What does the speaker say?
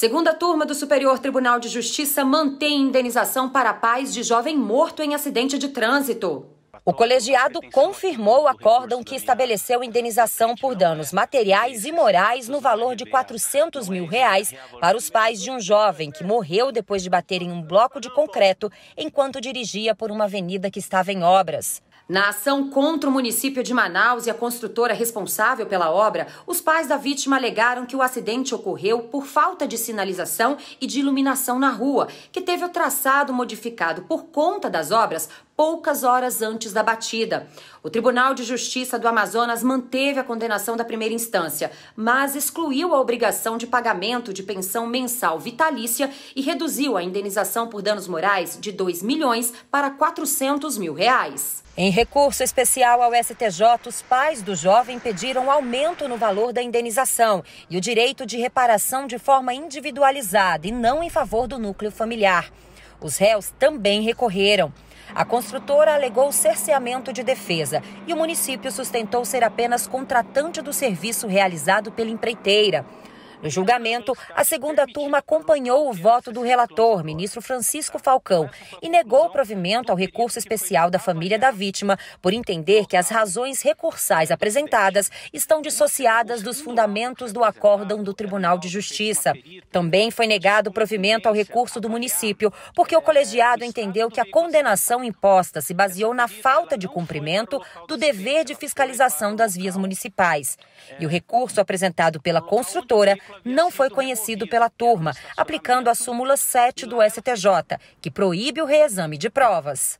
Segunda turma do Superior Tribunal de Justiça mantém indenização para pais de jovem morto em acidente de trânsito. O colegiado confirmou o acórdão que estabeleceu indenização por danos materiais e morais no valor de 400 mil reais para os pais de um jovem que morreu depois de bater em um bloco de concreto enquanto dirigia por uma avenida que estava em obras. Na ação contra o município de Manaus e a construtora responsável pela obra, os pais da vítima alegaram que o acidente ocorreu por falta de sinalização e de iluminação na rua, que teve o traçado modificado por conta das obras poucas horas antes da batida. O Tribunal de Justiça do Amazonas manteve a condenação da primeira instância, mas excluiu a obrigação de pagamento de pensão mensal vitalícia e reduziu a indenização por danos morais de 2 milhões para 400 mil reais. Em recurso especial ao STJ, os pais do jovem pediram aumento no valor da indenização e o direito de reparação de forma individualizada e não em favor do núcleo familiar. Os réus também recorreram. A construtora alegou cerceamento de defesa e o município sustentou ser apenas contratante do serviço realizado pela empreiteira. No julgamento, a segunda turma acompanhou o voto do relator, ministro Francisco Falcão, e negou o provimento ao recurso especial da família da vítima, por entender que as razões recursais apresentadas estão dissociadas dos fundamentos do acórdão do Tribunal de Justiça. Também foi negado o provimento ao recurso do município, porque o colegiado entendeu que a condenação imposta se baseou na falta de cumprimento do dever de fiscalização das vias municipais. E o recurso apresentado pela construtora não foi conhecido pela turma, aplicando a súmula 7 do STJ, que proíbe o reexame de provas.